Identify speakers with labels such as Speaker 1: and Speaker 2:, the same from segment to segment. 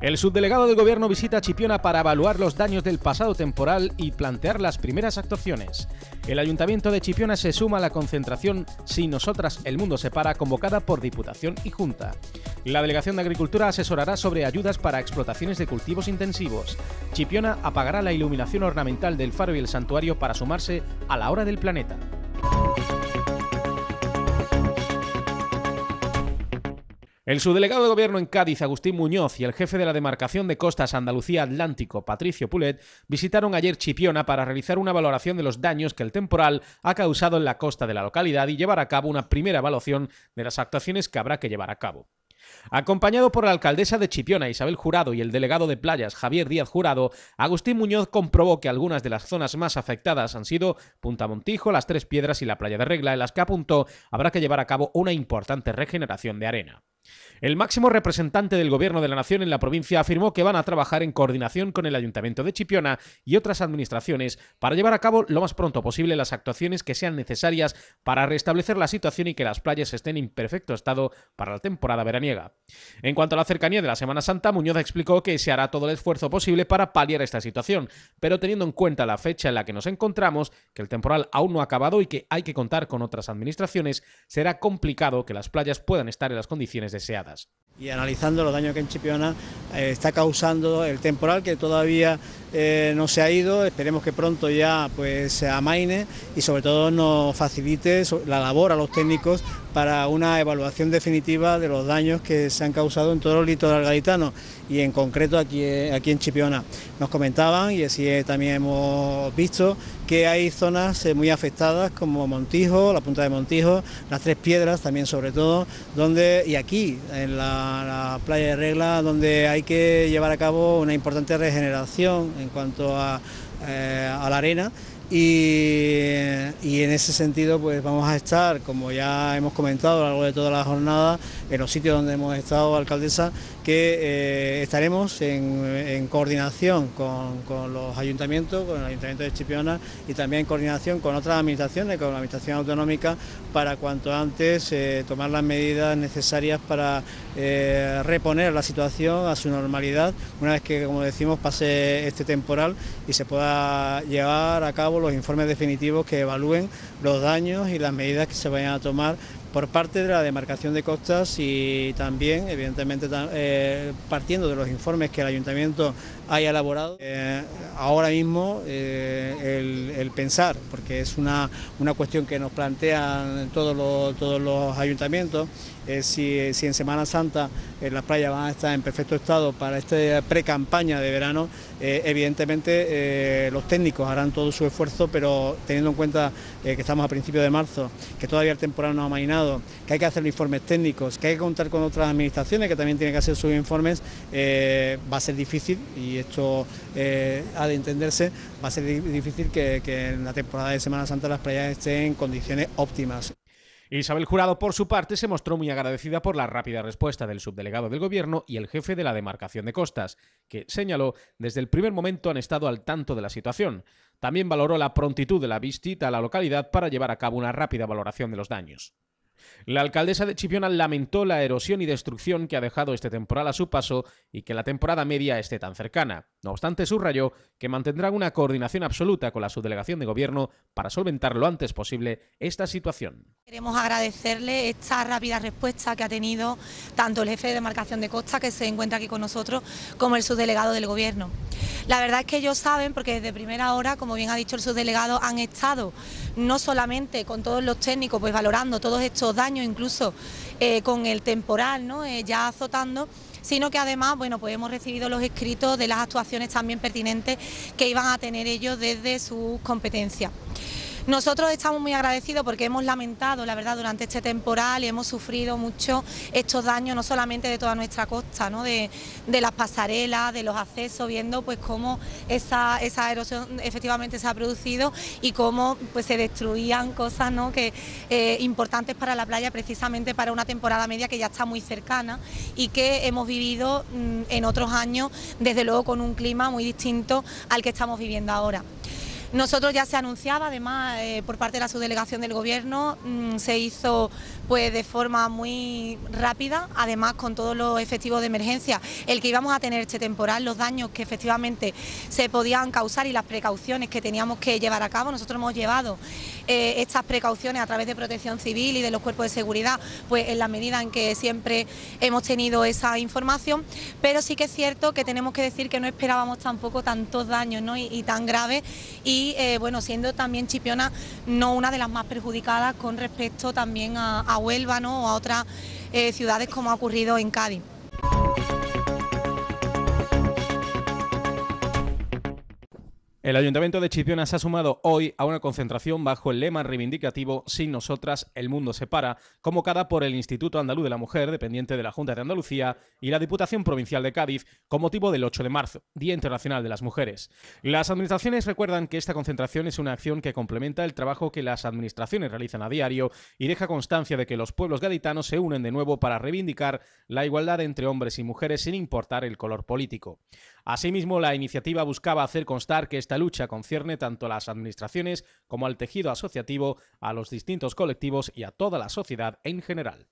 Speaker 1: El subdelegado del gobierno visita Chipiona para evaluar los daños del pasado temporal y plantear las primeras actuaciones. El ayuntamiento de Chipiona se suma a la concentración Si Nosotras el Mundo se para, convocada por Diputación y Junta. La Delegación de Agricultura asesorará sobre ayudas para explotaciones de cultivos intensivos. Chipiona apagará la iluminación ornamental del faro y el santuario para sumarse a la hora del planeta. El subdelegado de gobierno en Cádiz, Agustín Muñoz, y el jefe de la demarcación de costas Andalucía Atlántico, Patricio Pulet, visitaron ayer Chipiona para realizar una valoración de los daños que el temporal ha causado en la costa de la localidad y llevar a cabo una primera evaluación de las actuaciones que habrá que llevar a cabo. Acompañado por la alcaldesa de Chipiona, Isabel Jurado, y el delegado de playas, Javier Díaz Jurado, Agustín Muñoz comprobó que algunas de las zonas más afectadas han sido Punta Montijo, Las Tres Piedras y la Playa de Regla, en las que apuntó habrá que llevar a cabo una importante regeneración de arena. El máximo representante del Gobierno de la Nación en la provincia afirmó que van a trabajar en coordinación con el Ayuntamiento de Chipiona y otras administraciones para llevar a cabo lo más pronto posible las actuaciones que sean necesarias para restablecer la situación y que las playas estén en perfecto estado para la temporada veraniega. En cuanto a la cercanía de la Semana Santa, Muñoz explicó que se hará todo el esfuerzo posible para paliar esta situación, pero teniendo en cuenta la fecha en la que nos encontramos, que el temporal aún no ha acabado y que hay que contar con otras administraciones, será complicado que las playas puedan estar en las condiciones de deseadas
Speaker 2: y analizando los daños que en Chipiona eh, está causando el temporal que todavía eh, no se ha ido, esperemos que pronto ya pues se amaine y sobre todo nos facilite la labor a los técnicos para una evaluación definitiva de los daños que se han causado en todo el litoral gaditano y en concreto aquí, eh, aquí en Chipiona. Nos comentaban y así también hemos visto que hay zonas muy afectadas como Montijo, la punta de Montijo, las tres piedras también sobre todo, donde y aquí en la a la playa de Regla, donde hay que llevar a cabo una importante regeneración en cuanto a, eh, a la arena y, en ese sentido pues vamos a estar, como ya hemos comentado a lo largo de toda la jornada, en los sitios donde hemos estado, alcaldesa, que eh, estaremos en, coordinación con, los ayuntamientos, con el ayuntamiento de Chipiona y también en coordinación con otras administraciones, con la administración autonómica, para cuanto antes eh, tomar las medidas necesarias para eh, reponer la situación a su normalidad, una vez que, como decimos, pase este temporal y se pueda llevar a cabo los informes definitivos que evalúen los daños y las medidas que se vayan a tomar por parte de la demarcación de costas y también, evidentemente, eh, partiendo de los informes que el ayuntamiento haya elaborado. Eh, ahora mismo eh, el, pensar, porque es una, cuestión que nos plantean todos los, todos los ayuntamientos, si, si, en Semana Santa las playas van a estar en perfecto estado para esta pre-campaña de verano, evidentemente los técnicos harán todo su esfuerzo, pero teniendo en cuenta que estamos a principios de marzo, que todavía el temporal no ha mainado, que hay que hacer informes técnicos, que hay que contar con otras administraciones que también tienen que hacer sus informes, eh, va a ser difícil, y esto eh, ha de entenderse, va a ser difícil que, que en la temporada de Semana Santa las playas estén en condiciones óptimas. Isabel Jurado, por su parte, se mostró muy agradecida
Speaker 1: por la rápida respuesta del subdelegado del Gobierno y el jefe de la demarcación de costas, que señaló desde el primer momento han estado al tanto de la situación. También valoró la prontitud de la visita a la localidad para llevar a cabo una rápida valoración de los daños. La alcaldesa de Chipiona lamentó la erosión y destrucción que ha dejado este temporal a su paso y que la temporada media esté tan cercana. No obstante, subrayó que mantendrán una coordinación absoluta con la subdelegación de gobierno para solventar lo antes posible esta situación.
Speaker 3: Queremos agradecerle esta rápida respuesta que ha tenido tanto el jefe de demarcación de Costa, que se encuentra aquí con nosotros, como el subdelegado del gobierno. La verdad es que ellos saben, porque desde primera hora, como bien ha dicho el subdelegado, han estado no solamente con todos los técnicos, pues valorando todos estos daños incluso eh, con el temporal, eh, ya azotando sino que además, bueno, pues hemos recibido los escritos de las actuaciones también pertinentes que iban a tener ellos desde sus competencias. Nosotros estamos muy agradecidos porque hemos lamentado, la verdad, durante este temporal y hemos sufrido mucho estos daños, no solamente de toda nuestra costa, ¿no? de, las pasarelas, de los accesos, viendo pues cómo esa, erosión efectivamente se ha producido y cómo pues, se destruían cosas que, eh, importantes para la playa, precisamente para una temporada media que ya está muy cercana y que hemos vivido mm, en otros años, desde luego con un clima muy distinto al que estamos viviendo ahora. Nosotros ya se anunciaba, además, eh, por parte de la subdelegación del Gobierno, mm, se hizo pues de forma muy rápida, además con todos los efectivos de emergencia, el que íbamos a tener este temporal, los daños que efectivamente se podían causar y las precauciones que teníamos que llevar a cabo. Nosotros hemos llevado eh, estas precauciones a través de protección civil y de los cuerpos de seguridad, pues en la medida en que siempre hemos tenido esa información, pero sí que es cierto que tenemos que decir que no esperábamos tampoco tantos daños ¿no? y, y tan graves. Y y eh, bueno, siendo también Chipiona no una de las más perjudicadas con respecto también a, Huelva o a otras eh, ciudades como ha ocurrido en Cádiz.
Speaker 1: El Ayuntamiento de Chipiona se ha sumado hoy a una concentración bajo el lema reivindicativo Sin nosotras el mundo se para, convocada por el Instituto Andaluz de la Mujer, dependiente de la Junta de Andalucía, y la Diputación Provincial de Cádiz, con motivo del 8 de marzo, Día Internacional de las Mujeres. Las administraciones recuerdan que esta concentración es una acción que complementa el trabajo que las administraciones realizan a diario y deja constancia de que los pueblos gaditanos se unen de nuevo para reivindicar la igualdad entre hombres y mujeres sin importar el color político. Asimismo, la iniciativa buscaba hacer constar que esta lucha concierne tanto a las administraciones como al tejido asociativo, a los distintos colectivos y a toda la sociedad en general.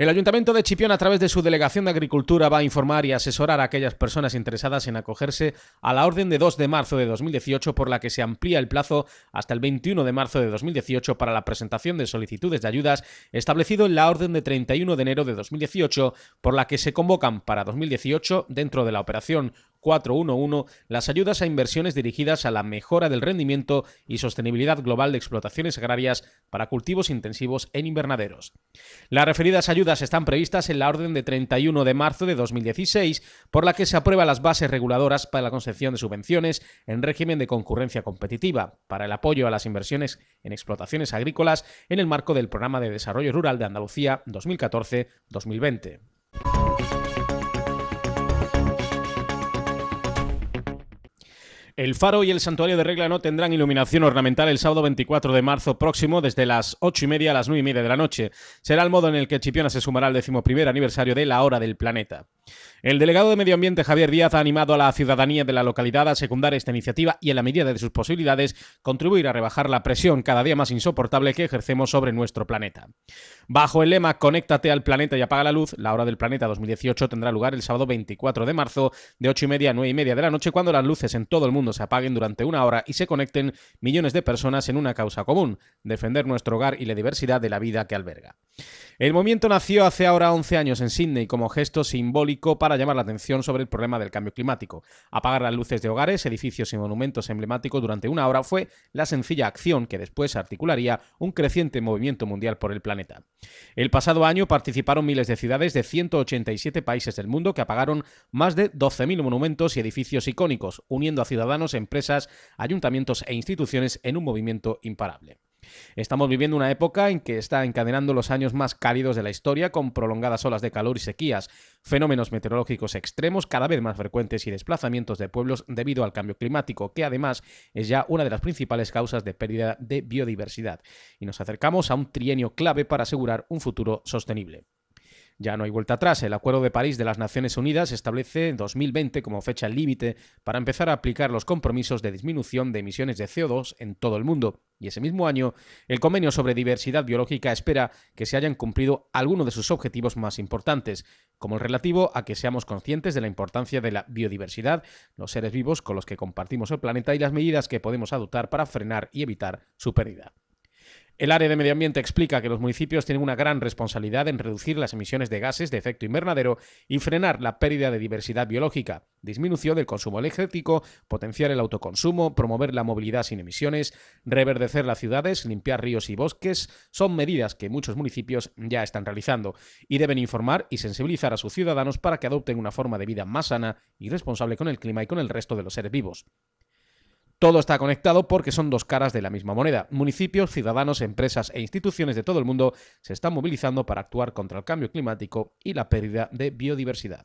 Speaker 1: El Ayuntamiento de Chipión, a través de su Delegación de Agricultura, va a informar y asesorar a aquellas personas interesadas en acogerse a la orden de 2 de marzo de 2018, por la que se amplía el plazo hasta el 21 de marzo de 2018 para la presentación de solicitudes de ayudas, establecido en la orden de 31 de enero de 2018, por la que se convocan para 2018, dentro de la operación 411 las ayudas a inversiones dirigidas a la mejora del rendimiento y sostenibilidad global de explotaciones agrarias para cultivos intensivos en invernaderos. Las referidas ayudas están previstas en la orden de 31 de marzo de 2016, por la que se aprueba las bases reguladoras para la concepción de subvenciones en régimen de concurrencia competitiva para el apoyo a las inversiones en explotaciones agrícolas en el marco del Programa de Desarrollo Rural de Andalucía 2014-2020. El faro y el santuario de regla no tendrán iluminación ornamental el sábado 24 de marzo próximo desde las 8 y media a las 9 y media de la noche. Será el modo en el que Chipiona se sumará al decimoprimer aniversario de la hora del planeta. El delegado de Medio Ambiente Javier Díaz ha animado a la ciudadanía de la localidad a secundar esta iniciativa y, en la medida de sus posibilidades, contribuir a rebajar la presión cada día más insoportable que ejercemos sobre nuestro planeta. Bajo el lema Conéctate al planeta y apaga la luz, la hora del planeta 2018 tendrá lugar el sábado 24 de marzo de 8 y media a 9 y media de la noche cuando las luces en todo el mundo se apaguen durante una hora y se conecten millones de personas en una causa común, defender nuestro hogar y la diversidad de la vida que alberga. El movimiento nació hace ahora 11 años en Sydney como gesto simbólico para llamar la atención sobre el problema del cambio climático. Apagar las luces de hogares, edificios y monumentos emblemáticos durante una hora fue la sencilla acción que después articularía un creciente movimiento mundial por el planeta. El pasado año participaron miles de ciudades de 187 países del mundo que apagaron más de 12.000 monumentos y edificios icónicos, uniendo a ciudadanos, empresas, ayuntamientos e instituciones en un movimiento imparable. Estamos viviendo una época en que está encadenando los años más cálidos de la historia con prolongadas olas de calor y sequías, fenómenos meteorológicos extremos cada vez más frecuentes y desplazamientos de pueblos debido al cambio climático, que además es ya una de las principales causas de pérdida de biodiversidad. Y nos acercamos a un trienio clave para asegurar un futuro sostenible. Ya no hay vuelta atrás. El Acuerdo de París de las Naciones Unidas establece 2020 como fecha límite para empezar a aplicar los compromisos de disminución de emisiones de CO2 en todo el mundo. Y ese mismo año, el Convenio sobre Diversidad Biológica espera que se hayan cumplido algunos de sus objetivos más importantes, como el relativo a que seamos conscientes de la importancia de la biodiversidad, los seres vivos con los que compartimos el planeta y las medidas que podemos adoptar para frenar y evitar su pérdida. El área de medio ambiente explica que los municipios tienen una gran responsabilidad en reducir las emisiones de gases de efecto invernadero y frenar la pérdida de diversidad biológica, disminución del consumo energético, potenciar el autoconsumo, promover la movilidad sin emisiones, reverdecer las ciudades, limpiar ríos y bosques, son medidas que muchos municipios ya están realizando y deben informar y sensibilizar a sus ciudadanos para que adopten una forma de vida más sana y responsable con el clima y con el resto de los seres vivos. Todo está conectado porque son dos caras de la misma moneda. Municipios, ciudadanos, empresas e instituciones de todo el mundo se están movilizando para actuar contra el cambio climático y la pérdida de biodiversidad.